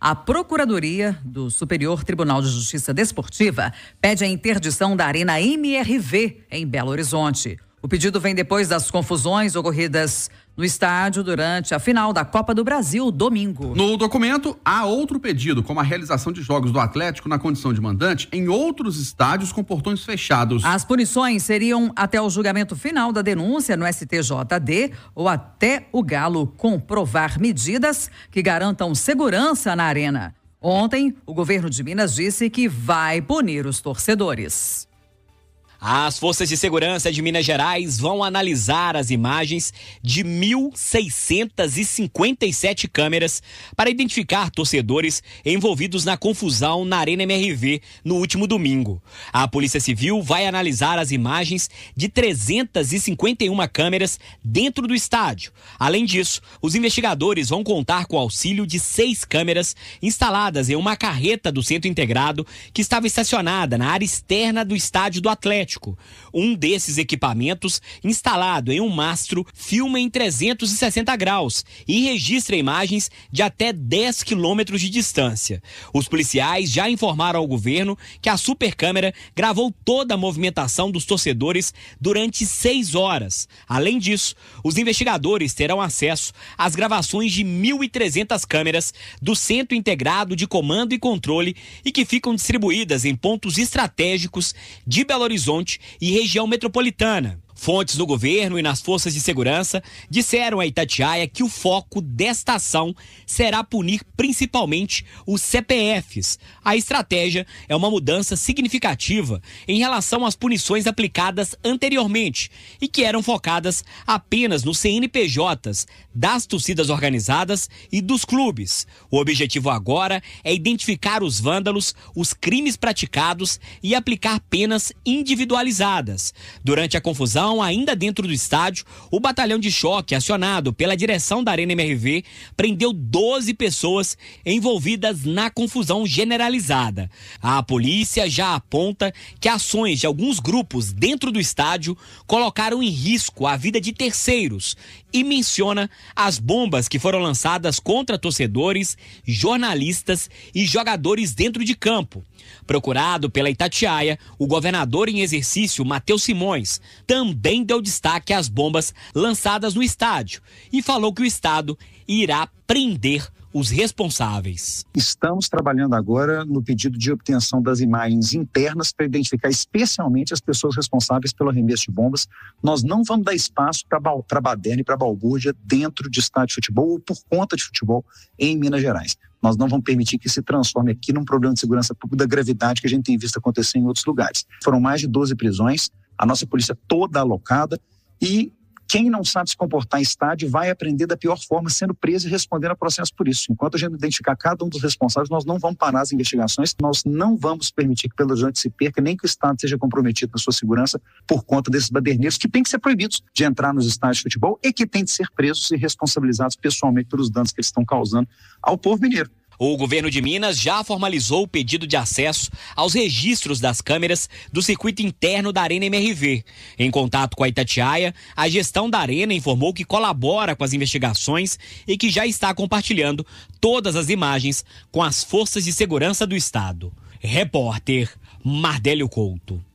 A Procuradoria do Superior Tribunal de Justiça Desportiva pede a interdição da Arena MRV, em Belo Horizonte. O pedido vem depois das confusões ocorridas no estádio durante a final da Copa do Brasil, domingo. No documento, há outro pedido, como a realização de jogos do Atlético na condição de mandante em outros estádios com portões fechados. As punições seriam até o julgamento final da denúncia no STJD ou até o Galo comprovar medidas que garantam segurança na arena. Ontem, o governo de Minas disse que vai punir os torcedores. As forças de segurança de Minas Gerais vão analisar as imagens de 1.657 câmeras para identificar torcedores envolvidos na confusão na Arena MRV no último domingo. A Polícia Civil vai analisar as imagens de 351 câmeras dentro do estádio. Além disso, os investigadores vão contar com o auxílio de seis câmeras instaladas em uma carreta do centro integrado que estava estacionada na área externa do estádio do Atlético. Um desses equipamentos, instalado em um mastro, filma em 360 graus e registra imagens de até 10 quilômetros de distância. Os policiais já informaram ao governo que a super câmera gravou toda a movimentação dos torcedores durante seis horas. Além disso, os investigadores terão acesso às gravações de 1.300 câmeras do Centro Integrado de Comando e Controle e que ficam distribuídas em pontos estratégicos de Belo Horizonte Horizonte e região metropolitana. Fontes do governo e nas forças de segurança disseram a Itatiaia que o foco desta ação será punir principalmente os CPFs. A estratégia é uma mudança significativa em relação às punições aplicadas anteriormente e que eram focadas apenas nos CNPJs das torcidas organizadas e dos clubes. O objetivo agora é identificar os vândalos, os crimes praticados e aplicar penas individualizadas. Durante a confusão, então, ainda dentro do estádio, o batalhão de choque acionado pela direção da Arena MRV prendeu 12 pessoas envolvidas na confusão generalizada. A polícia já aponta que ações de alguns grupos dentro do estádio colocaram em risco a vida de terceiros e menciona as bombas que foram lançadas contra torcedores, jornalistas e jogadores dentro de campo. Procurado pela Itatiaia, o governador em exercício, Matheus Simões, também também deu destaque às bombas lançadas no estádio e falou que o Estado irá prender os responsáveis. Estamos trabalhando agora no pedido de obtenção das imagens internas para identificar especialmente as pessoas responsáveis pelo arremesso de bombas. Nós não vamos dar espaço para baderna e para balbúrdia dentro de estádio de futebol ou por conta de futebol em Minas Gerais. Nós não vamos permitir que se transforme aqui num problema de segurança pública da gravidade que a gente tem visto acontecer em outros lugares. Foram mais de 12 prisões, a nossa polícia é toda alocada e quem não sabe se comportar em estádio vai aprender da pior forma, sendo preso e respondendo a processo por isso. Enquanto a gente identificar cada um dos responsáveis, nós não vamos parar as investigações, nós não vamos permitir que Belo Horizonte se perca, nem que o Estado seja comprometido na sua segurança por conta desses baderneiros que têm que ser proibidos de entrar nos estádios de futebol e que têm de ser presos e responsabilizados pessoalmente pelos danos que eles estão causando ao povo mineiro. O governo de Minas já formalizou o pedido de acesso aos registros das câmeras do circuito interno da Arena MRV. Em contato com a Itatiaia, a gestão da Arena informou que colabora com as investigações e que já está compartilhando todas as imagens com as forças de segurança do Estado. Repórter Mardélio Couto.